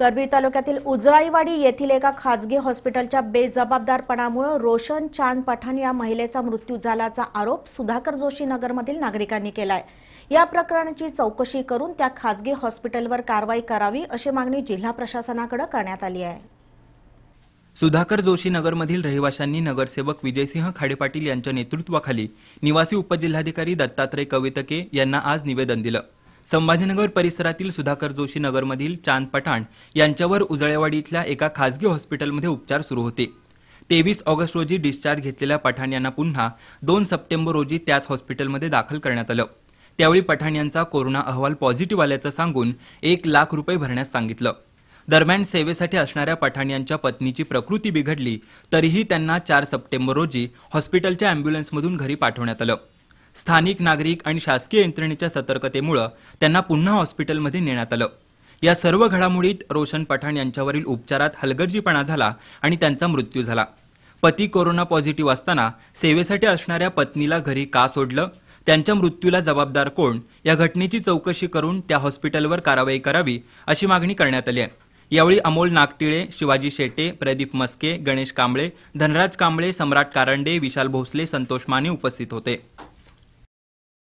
करवी तालुक्यातील उजळाईवाडी येथील एका खासगी हॉस्पिटलच्या बेजबाबदारपणामुळे रोशन चांद पठाण या महिलेचा मृत्यू झाल्याचा आरोप सुधाकर जोशी नगरमधील नागरिकांनी केलाय या प्रकरणाची चौकशी करून त्या खाजगी हॉस्पिटलवर कारवाई करावी अशी मागणी जिल्हा प्रशासनाकडे करण्यात आली आहे सुधाकर जोशी नगरमधील रहिवाशांनी नगरसेवक विजयसिंह खाडे पाटील यांच्या नेतृत्वाखाली निवासी उपजिल्हाधिकारी दत्तात्रय कवितके यांना आज निवेदन दिलं संभाजीनगर परिसरातील सुधाकर जोशी नगरमधील चांद पठाण यांच्यावर उजळेवाडी इथल्या एका खासगी हॉस्पिटलमध्ये उपचार सुरू होते तेवीस ऑगस्ट रोजी डिस्चार्ज घेतलेल्या पठाण यांना पुन्हा दोन सप्टेंबर रोजी त्याच हॉस्पिटलमध्ये दाखल करण्यात आलं त्यावेळी पठाण यांचा कोरोना अहवाल पॉझिटिव्ह आल्याचं सांगून एक लाख रुपये भरण्यास सांगितलं दरम्यान सेवेसाठी असणाऱ्या पठाण यांच्या पत्नीची प्रकृती बिघडली तरीही त्यांना चार सप्टेंबर रोजी हॉस्पिटलच्या अँब्युलन्समधून घरी पाठवण्यात आलं स्थानिक नागरिक आणि शासकीय यंत्रणेच्या सतर्कतेमुळे त्यांना पुन्हा हॉस्पिटलमध्ये नेण्यात आलं या सर्व घडामोडीत रोशन पठाण यांच्यावरील उपचारात हलगर्जीपणा झाला आणि त्यांचा मृत्यू झाला पती कोरोना पॉझिटिव्ह असताना सेवेसाठी असणाऱ्या पत्नीला घरी का सोडलं त्यांच्या मृत्यूला जबाबदार कोण या घटनेची चौकशी करून त्या हॉस्पिटलवर कारवाई करावी अशी मागणी करण्यात आली आहे यावेळी अमोल नागटिळे शिवाजी शेटे प्रदीप मस्के गणेश कांबळे धनराज कांबळे सम्राट कारंडे विशाल भोसले संतोष माने उपस्थित होते